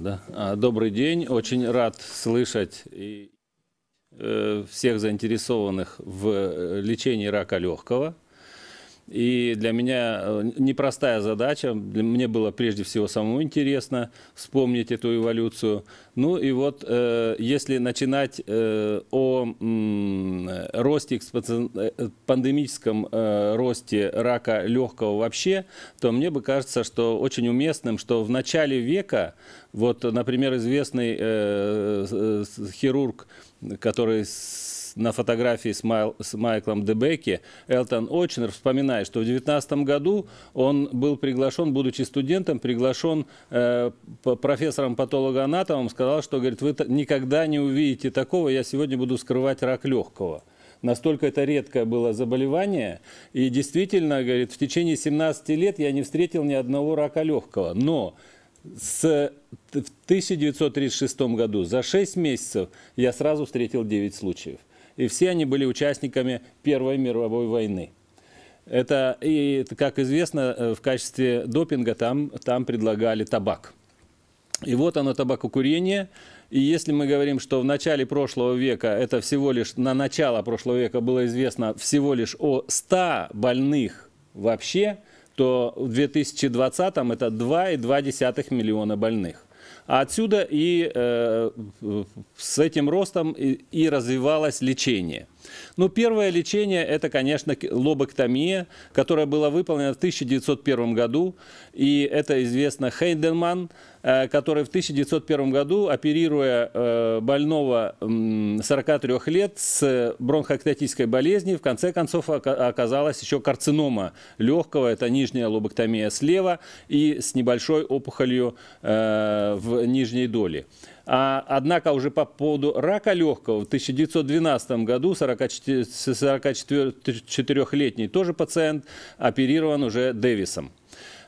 Да. А, добрый день. Очень рад слышать э, всех заинтересованных в э, лечении рака легкого. И для меня э, непростая задача. Мне было прежде всего самому интересно вспомнить эту эволюцию. Ну и вот, э, если начинать э, о росте, пандемическом росте рака легкого вообще, то мне бы кажется, что очень уместным, что в начале века, вот, например, известный хирург, который на фотографии с, Майл, с Майклом Дебеки Элтон Очнер вспоминает, знает, что в 2019 году он был приглашен, будучи студентом, приглашен э, профессором-патологоанатомом, сказал, что, говорит, вы никогда не увидите такого, я сегодня буду скрывать рак легкого. Настолько это редкое было заболевание. И действительно, говорит, в течение 17 лет я не встретил ни одного рака легкого. Но с, в 1936 году за 6 месяцев я сразу встретил 9 случаев. И все они были участниками Первой мировой войны. Это, и, как известно, э, в качестве допинга там, там предлагали табак. И вот оно табакокурение. И если мы говорим, что в начале прошлого века, это всего лишь на начало прошлого века было известно всего лишь о 100 больных вообще, то в 2020 это 2,2 миллиона больных. А отсюда и э, с этим ростом и, и развивалось лечение – ну, первое лечение – это, конечно, лобоктомия, которая была выполнена в 1901 году. И это известно Хейденман, э, который в 1901 году, оперируя э, больного 43 лет с бронхоэктатической болезнью, в конце концов оказалась еще карцинома легкого, это нижняя лобоктомия слева и с небольшой опухолью э, в нижней доле. А, однако уже по поводу рака легкого в 1912 году 44-летний тоже пациент оперирован уже Дэвисом.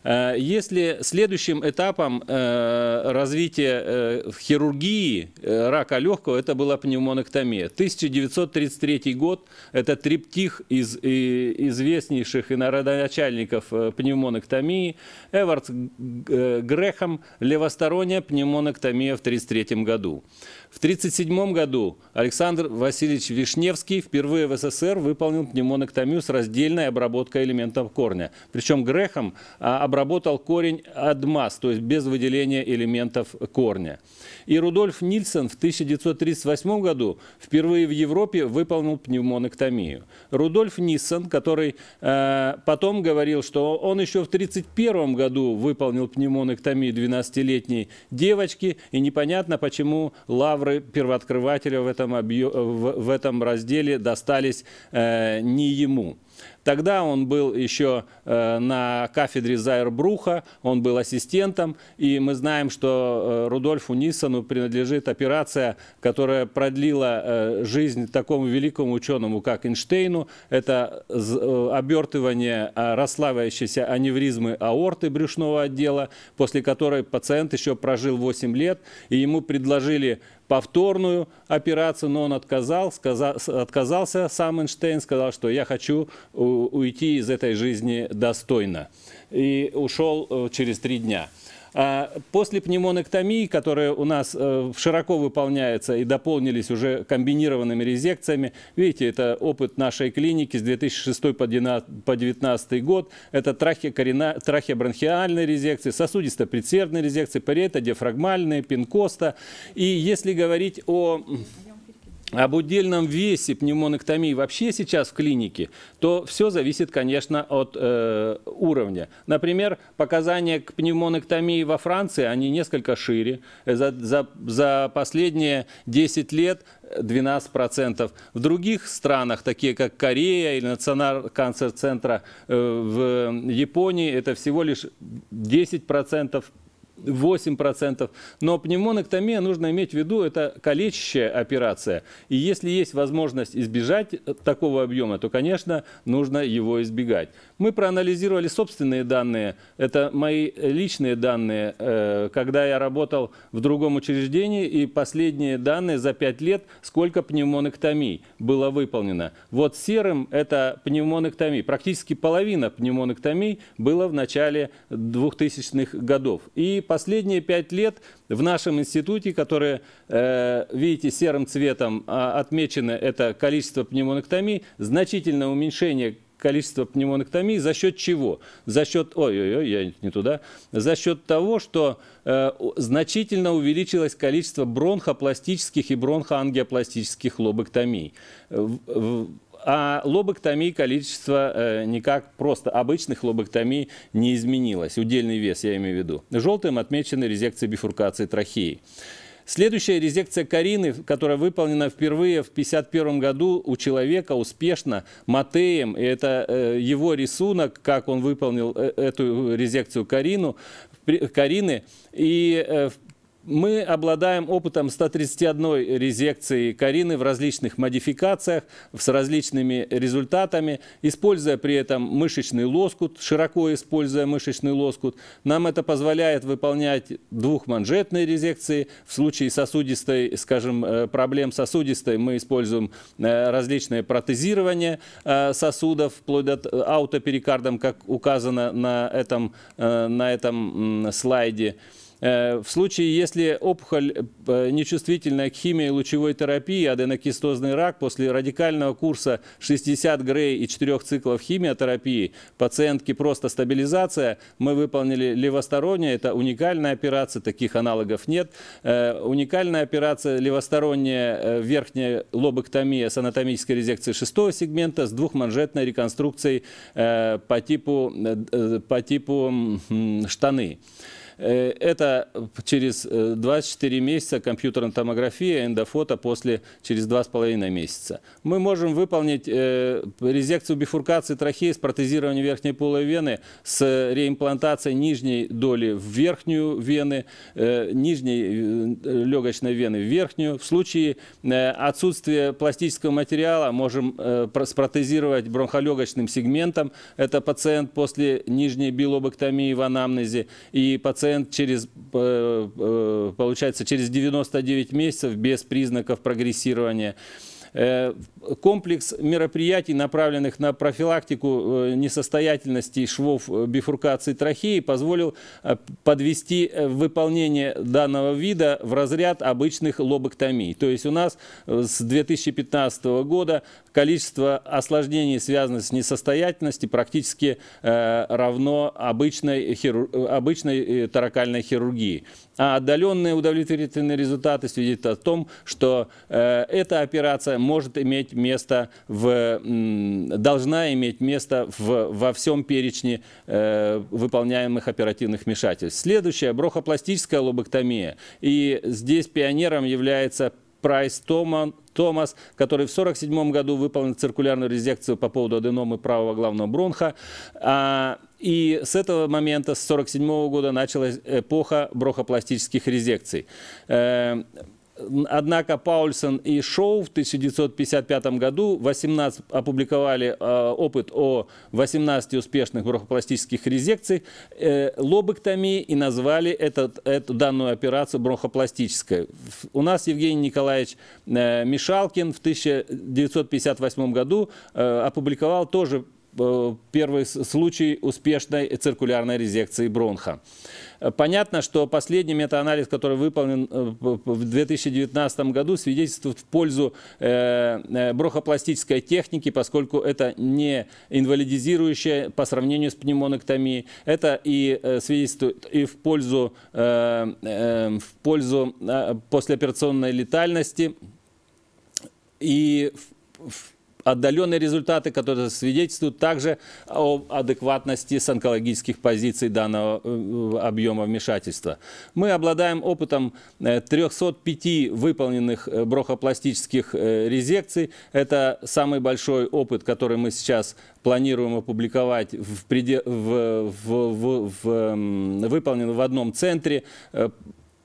Э, если следующим этапом э, развития э, хирургии рака легкого, это была пневмоноктомия. 1933 год, это триптих из известнейших и народоначальников пневмоноктомии, Эвардс Грехом, левосторонняя пневмоноктомия в 1933 году. В 1937 году Александр Васильевич Вишневский впервые в СССР выполнил пневмоноктомию с раздельной обработкой элементов корня. Причем Грехом а, обработал корень адмаз, то есть без выделения элементов корня. И Рудольф Нильсон в 1938 году впервые в Европе выполнил пневмонэктомию. Рудольф Нильсон, который э, потом говорил, что он еще в 1931 году выполнил пневмонэктомию 12-летней девочки, и непонятно, почему лавры первооткрывателя в этом, объ... в этом разделе достались э, не ему. Тогда он был еще э, на кафедре Зайрбруха, он был ассистентом, и мы знаем, что э, Рудольфу Ниссону принадлежит операция, которая продлила э, жизнь такому великому ученому, как Эйнштейну. Это обертывание расслабляющейся аневризмы аорты брюшного отдела, после которой пациент еще прожил 8 лет, и ему предложили повторную операцию, но он отказал, сказал, отказался сам Эйнштейн, сказал, что я хочу уйти из этой жизни достойно. И ушел э, через три дня. А, после пневмонэктомии, которая у нас э, широко выполняется и дополнились уже комбинированными резекциями, видите, это опыт нашей клиники с 2006 по 2019 год, это трахеобронхиальные резекции, сосудисто-предсердные резекции, париэта, диафрагмальные, пинкоста. И если говорить о об удельном весе пневмонэктомии вообще сейчас в клинике, то все зависит, конечно, от э, уровня. Например, показания к пневмонэктомии во Франции, они несколько шире. За, за, за последние 10 лет 12%. В других странах, такие как Корея или Национальный канцер-центра э, в Японии, это всего лишь 10% 8%. Но пневмонэктомия, нужно иметь в виду, это калечащая операция. И если есть возможность избежать э, такого объема, то, конечно, нужно его избегать. Мы проанализировали собственные данные. Это мои личные данные, э, когда я работал в другом учреждении, и последние данные за 5 лет, сколько пневмонэктомий было выполнено. Вот серым это пневмонэктомии. Практически половина пневмонэктомий было в начале 2000-х годов. И последние 5 лет в нашем институте, которые, э, видите, серым цветом а, отмечено это количество пневмонэктомий, значительное уменьшение количество пневмонектомий за счет чего? За счет, ой-ой-ой, я не туда, за счет того, что э, значительно увеличилось количество бронхопластических и бронхоангиопластических лобэктомий. Э, а лобэктомий количество э, никак просто обычных лобэктомий не изменилось. Удельный вес я имею в виду. Желтым отмечены резекции бифуркации трахеи. Следующая резекция Карины, которая выполнена впервые в 1951 году у человека успешно Матеем. И это э, его рисунок, как он выполнил э, эту резекцию Карину, Карины. И э, мы обладаем опытом 131 резекции корины в различных модификациях, с различными результатами, используя при этом мышечный лоскут, широко используя мышечный лоскут. Нам это позволяет выполнять двухманжетные резекции. В случае сосудистой, скажем, э, проблем сосудистой мы используем э, различные протезирования э, сосудов, вплоть до аутоперикардом, как указано на этом, на этом слайде. Э, в случае, если опухоль э, нечувствительна к химии и лучевой терапии, аденокистозный рак, после радикального курса 60 грей и 4 циклов химиотерапии, пациентки просто стабилизация, мы выполнили левосторонняя, это уникальная операция, таких аналогов нет. Э, уникальная операция левосторонняя верхняя лобэктомия с анатомической резекцией шестого сегмента с двухманжетной реконструкцией по типу, по типу штаны. Э, это через 24 э, месяца компьютерная томография, эндофото после через 2,5 месяца. Мы можем выполнить э, резекцию бифуркации трахеи с протезированием верхней полой вены, с реимплантацией нижней доли в верхнюю вены, нижней легочной вены в верхнюю. В случае отсутствия пластического материала можем спротезировать бронхолегочным сегментом. Это пациент после нижней билобэктомии в анамнезе и пациент пациент через, э, э, получается, через 99 месяцев без признаков прогрессирования Э, комплекс мероприятий, направленных на профилактику э, несостоятельности швов э, бифуркации трахеи, позволил подвести выполнение данного вида в разряд обычных лобэктомий. То есть у нас с 2015 года количество осложнений, связанных с несостоятельностью, практически равно обычной, обычной таракальной хирургии а отдаленные удовлетворительные результаты свидетельствуют о том, что э, эта операция может иметь место, в, должна иметь место в, во всем перечне э, выполняемых оперативных вмешательств. Следующая – брохопластическая лобоктомия. И здесь пионером является Прайс Томан, Томас, который в 1947 году выполнил циркулярную резекцию по поводу аденомы правого главного бронха. А и с этого момента, с 1947 года, началась эпоха брохопластических резекций. Э, однако Паульсон и Шоу в 1955 году 18 опубликовали э, опыт о 18 успешных бронхопластических резекций э, лобэктомии и назвали этот, эту данную операцию бронхопластической. У нас Евгений Николаевич э, Мишалкин в 1958 году э, опубликовал тоже Э, первый случай успешной циркулярной резекции бронха. Понятно, что последний метаанализ, который выполнен э, в 2019 году, свидетельствует в пользу э, брохопластической техники, поскольку это не инвалидизирующее по сравнению с пневмонэктомией. Это и свидетельствует и в пользу, в пользу послеоперационной летальности, и в отдаленные результаты, которые свидетельствуют также о адекватности с онкологических позиций данного э, э, объема вмешательства. Мы обладаем опытом 305 э, выполненных брохопластических резекций. Это самый большой опыт, который мы сейчас планируем опубликовать, в, в, в, в, в, эм, выполнен в одном центре.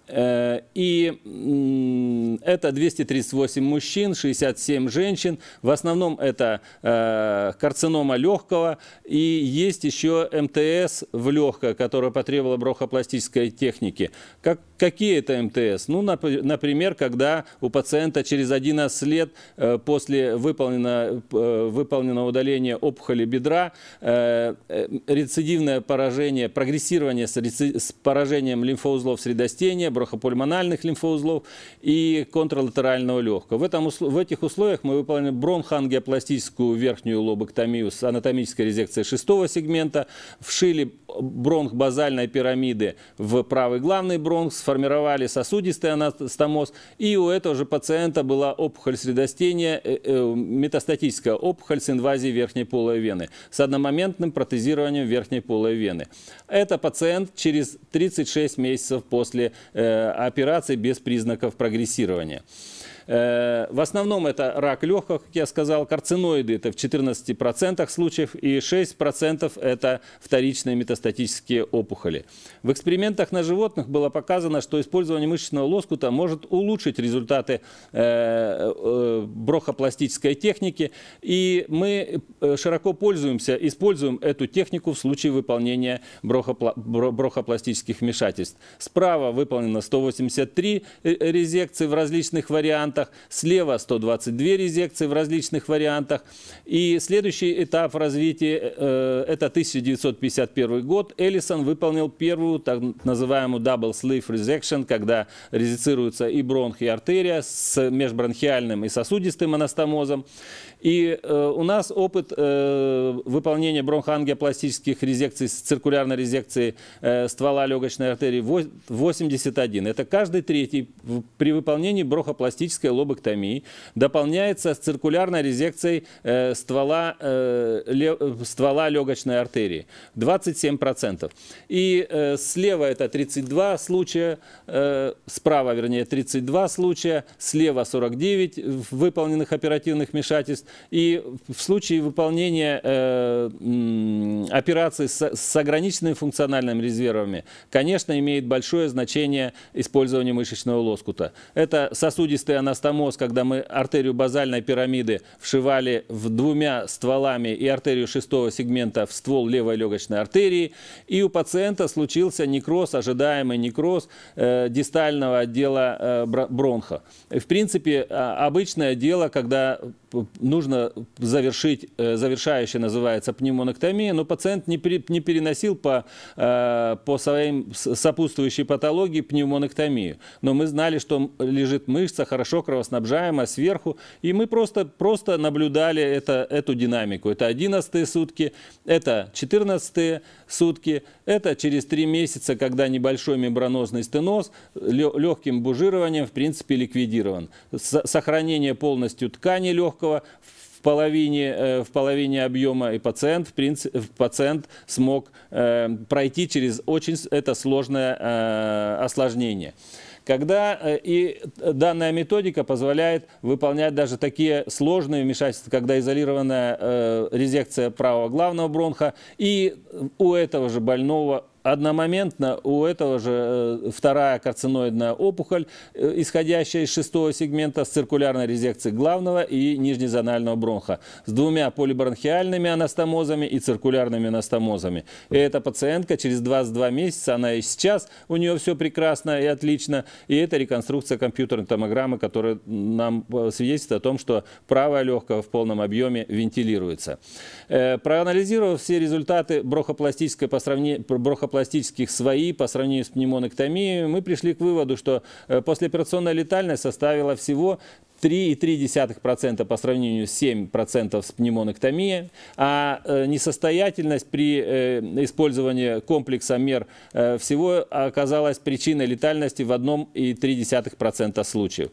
Э, и это 238 мужчин, 67 женщин. В основном это э, карцинома легкого. И есть еще МТС в легкое, которое потребовало брохопластической техники. Как, какие это МТС? Ну, например, когда у пациента через 11 лет э, после выполнено, выполненного удаления опухоли бедра рецидивное поражение, прогрессирование с, с поражением лимфоузлов средостения, брохопульмональных лимфоузлов и контралатерального легкого. В, этом, в этих условиях мы выполнили бронхангиопластическую верхнюю лобэктомию с анатомической резекцией шестого сегмента, вшили бронх-базальной пирамиды в правый главный бронх, сформировали сосудистый анастомоз, и у этого же пациента была опухоль средостения, э, э, метастатическая опухоль с инвазией верхней полой вены, с одномоментным протезированием верхней полой вены. Это пациент через 36 месяцев после э, операции без признаков прогрессирования. Э, в основном это рак легких, как я сказал, карциноиды это в 14% случаев и 6% это вторичные метастатические опухоли. В экспериментах на животных было показано, что использование мышечного лоскута может улучшить результаты э, э, брохопластической техники, и мы широко пользуемся, используем эту технику в случае выполнения брохопла брохопластических вмешательств. Справа выполнено 183 резекции в различных вариантах, вариантах, слева 122 резекции в различных вариантах. И следующий этап развития э, – это 1951 год. Эллисон выполнил первую так называемую double sleeve resection, когда резицируются и бронх, и артерия с межбронхиальным и сосудистым анастомозом. И э, у нас опыт э, выполнения бронхоангиопластических резекций, циркулярной резекции э, ствола легочной артерии 81. Это каждый третий при выполнении бронхопластической классической лобэктомии дополняется с циркулярной резекцией э, ствола, э, ле, ствола легочной артерии 27%. И э, слева это 32 случая, э, справа, вернее, 32 случая, слева 49 выполненных оперативных вмешательств. И в случае выполнения э, операций с, с ограниченными функциональными резервами, конечно, имеет большое значение использование мышечного лоскута. Это сосудистые анастомии, астомоз, когда мы артерию базальной пирамиды вшивали в двумя стволами и артерию шестого сегмента в ствол левой легочной артерии. И у пациента случился некроз, ожидаемый некроз э, дистального отдела э, бронха. В принципе, а, обычное дело, когда нужно завершить, э, завершающая называется пневмоноктомия, но пациент не, пере, не переносил по, э, по своим сопутствующей патологии пневмоноктомию. Но мы знали, что лежит мышца, хорошо кровоснабжаема сверху, и мы просто, просто наблюдали это, эту динамику. Это 11 сутки, это 14 сутки, это через 3 месяца, когда небольшой мембранозный стеноз легким бужированием, в принципе, ликвидирован. Сохранение полностью ткани легкого Жуковского в половине, э, в половине объема, и пациент, в принципе, пациент смог э, пройти через очень это сложное э, осложнение когда и данная методика позволяет выполнять даже такие сложные вмешательства, когда изолированная резекция правого главного бронха, и у этого же больного одномоментно у этого же э, вторая карциноидная опухоль, э, исходящая из шестого сегмента с циркулярной резекцией главного и нижнезонального бронха, с двумя полибронхиальными анастомозами и циркулярными анастомозами. И эта пациентка через 22 месяца, она и сейчас, у нее все прекрасно и отлично, и это реконструкция компьютерной томограммы, которая нам э, свидетельствует о том, что правая легкая в полном объеме вентилируется. Проанализировав все результаты брохопластической по сравнению пластических свои по сравнению с пневмоноктомией, мы пришли к выводу, что э, послеоперационная летальность составила всего 3,3% по сравнению с 7% с пневмоноктомией, а э, несостоятельность при э, использовании комплекса мер всего оказалась причиной летальности в 1,3% случаев.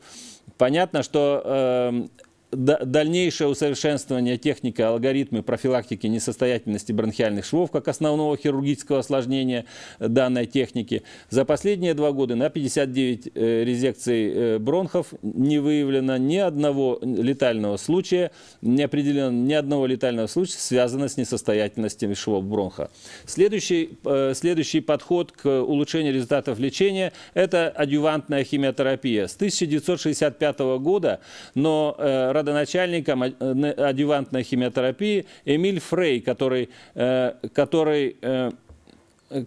Понятно, что эм, дальнейшее усовершенствование техники, алгоритмы профилактики несостоятельности бронхиальных швов как основного хирургического осложнения э, данной техники. За последние два года на 59 э, резекций э, бронхов не выявлено ни одного летального случая, не определено ни одного летального случая, связанного с несостоятельностью швов бронха. Следующий, следующий подход к улучшению результатов лечения – это адювантная химиотерапия. С 1965 года, но родоначальником э, адювантной химиотерапии Эмиль Фрей, который, э, который э,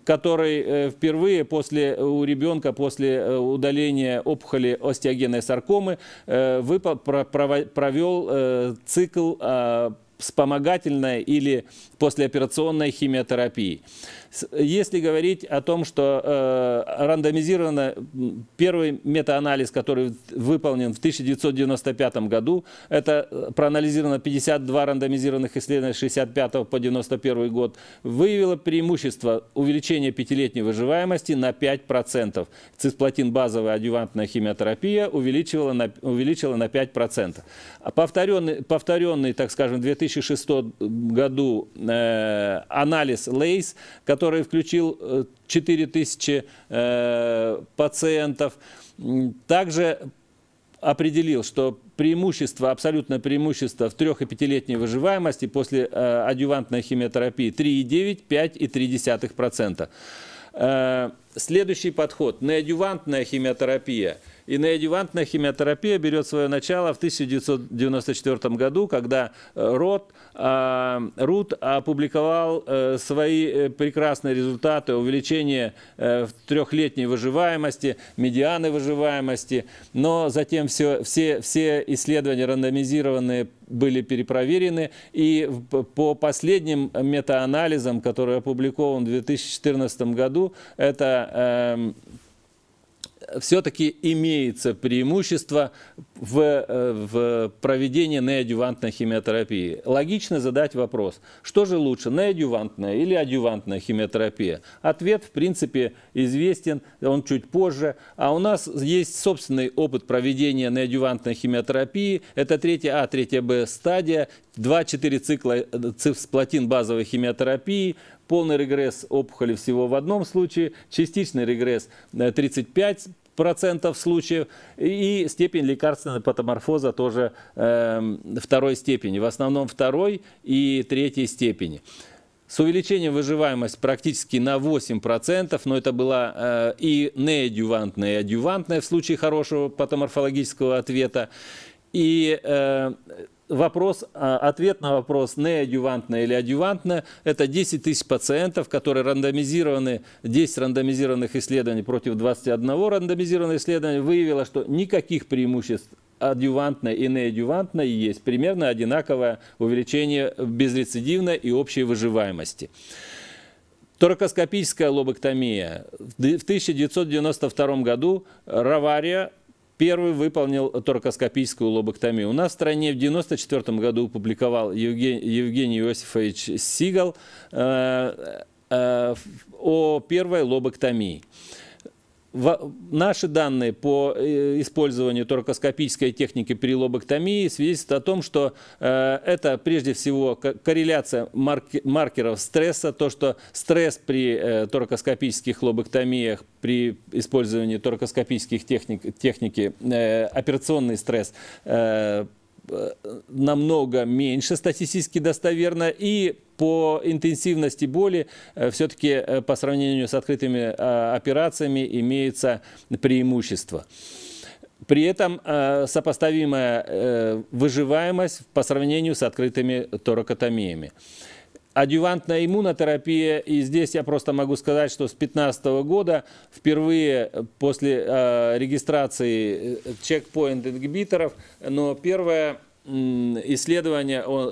который впервые после, у ребенка после удаления опухоли остеогенной саркомы провел цикл вспомогательной или послеоперационной химиотерапии. Если говорить о том, что э, рандомизированно первый метаанализ, который выполнен в 1995 году, это э, проанализировано 52 рандомизированных исследования 65 по 91 год, выявило преимущество увеличения пятилетней выживаемости на 5%. Цисплатин базовая адювантная химиотерапия увеличивала на, увеличила на 5%. А повторенный, повторенный, так скажем, в 2006 году э, анализ ЛЕЙС, который который включил 4000 э, э, пациентов, также определил, что преимущество, абсолютное преимущество в 3- и 5-летней выживаемости после э, адювантной химиотерапии 3,9, 5,3%. Э, следующий подход – неадювантная химиотерапия – и Инеодевантная химиотерапия берет свое начало в 1994 году, когда э, Рот, а, Рут опубликовал э, свои э, прекрасные результаты увеличения трехлетней выживаемости, медианы выживаемости, но затем все, все, все исследования рандомизированные были перепроверены, и по последним метаанализам, который опубликован в 2014 году, это эм, все-таки имеется преимущество в, э, в проведении неадювантной химиотерапии. Логично задать вопрос, что же лучше, неадювантная или адювантная химиотерапия? Ответ, в принципе, известен, он чуть позже. А у нас есть собственный опыт проведения неадювантной химиотерапии. Это 3А, 3Б стадия, 2-4 цикла э, цифсплатин базовой химиотерапии, полный регресс опухоли всего в одном случае, частичный регресс 35 э, процентов случаев, и степень лекарственного патоморфоза тоже э, второй степени, в основном второй и третьей степени. С увеличением выживаемости практически на 8%, но это была э, и неадювантная, и адювантная в случае хорошего патоморфологического ответа. И э, вопрос, а, ответ на вопрос неадювантная или адювантная, это 10 тысяч пациентов, которые рандомизированы, 10 рандомизированных исследований против 21 рандомизированного исследования выявило, что никаких преимуществ адювантная и неадювантная есть примерно одинаковое увеличение безрецидивной и общей выживаемости. Торакоскопическая лобэктомия В 1992 году Равария Первый выполнил торакоскопическую лоботомию. У нас в стране в 1994 году опубликовал Евгений, Евгений Иосифович Сигал э, э, о первой лоботомии в, наши данные по э, использованию торакоскопической техники при лоботомии свидетельствуют о том, что э, это прежде всего корреляция марки, маркеров стресса, то, что стресс при э, торакоскопических лоботомиях, при использовании торакоскопических техник, техники, э, операционный стресс э, – Э, намного меньше статистически достоверно и по интенсивности боли э, все-таки э, по сравнению с открытыми операциями имеется преимущество. При этом сопоставимая выживаемость по сравнению с открытыми торакотомиями адювантная иммунотерапия, и здесь я просто могу сказать, что с 2015 года впервые после э, регистрации чекпоинт-ингибиторов, э, но первое исследование о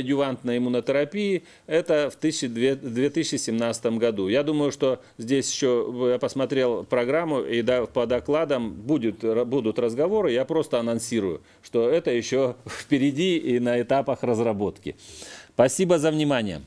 дювант на иммунотерапии, это в 2017 году. Я думаю, что здесь еще э, я посмотрел программу, и по докладам будет, будут разговоры, я просто анонсирую, что это еще впереди и на этапах разработки. Спасибо за внимание.